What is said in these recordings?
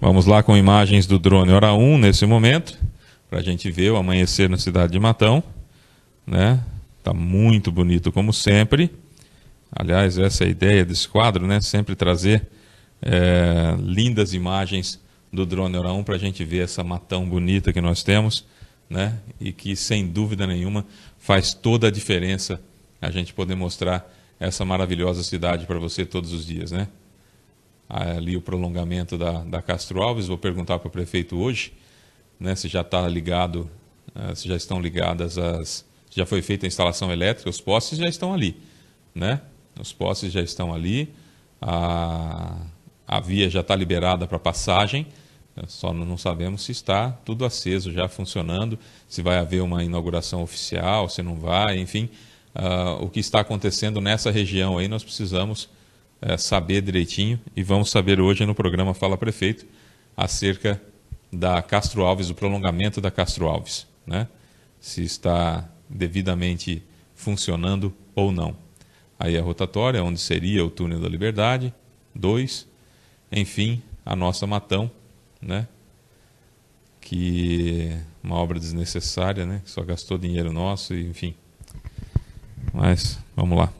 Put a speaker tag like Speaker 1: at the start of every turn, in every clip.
Speaker 1: Vamos lá com imagens do drone Hora 1 nesse momento, para a gente ver o amanhecer na cidade de Matão. Né? Tá muito bonito, como sempre. Aliás, essa é a ideia desse quadro, né? Sempre trazer é, lindas imagens do drone Hora 1 para a gente ver essa Matão bonita que nós temos, né? E que, sem dúvida nenhuma, faz toda a diferença a gente poder mostrar essa maravilhosa cidade para você todos os dias, né? ali o prolongamento da, da Castro Alves. Vou perguntar para o prefeito hoje né, se já está ligado, eh, se já estão ligadas as. Já foi feita a instalação elétrica, os postes já estão ali. Né? Os postes já estão ali, a, a via já está liberada para passagem, eh, só não sabemos se está tudo aceso, já funcionando, se vai haver uma inauguração oficial, se não vai, enfim. Uh, o que está acontecendo nessa região aí, nós precisamos é, saber direitinho e vamos saber hoje no programa Fala Prefeito acerca da Castro Alves, o prolongamento da Castro Alves, né? se está devidamente funcionando ou não. Aí a é rotatória, onde seria o túnel da Liberdade, dois, enfim, a nossa Matão, né? que uma obra desnecessária, né? só gastou dinheiro nosso, enfim. Mas vamos lá.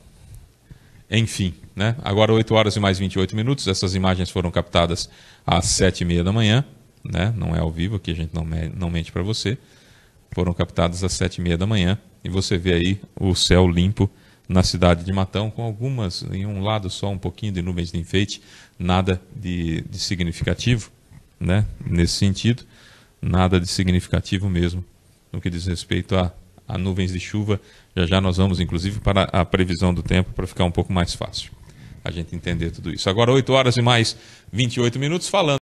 Speaker 1: Enfim, né? agora 8 horas e mais 28 minutos. Essas imagens foram captadas às 7 e meia da manhã. Né? Não é ao vivo, aqui a gente não, me não mente para você. Foram captadas às 7 e meia da manhã. E você vê aí o céu limpo na cidade de Matão, com algumas, em um lado só, um pouquinho de nuvens de enfeite. Nada de, de significativo né? nesse sentido. Nada de significativo mesmo no que diz respeito a a nuvens de chuva. Já já nós vamos, inclusive, para a previsão do tempo para ficar um pouco mais fácil a gente entender tudo isso. Agora, 8 horas e mais 28 minutos, falando.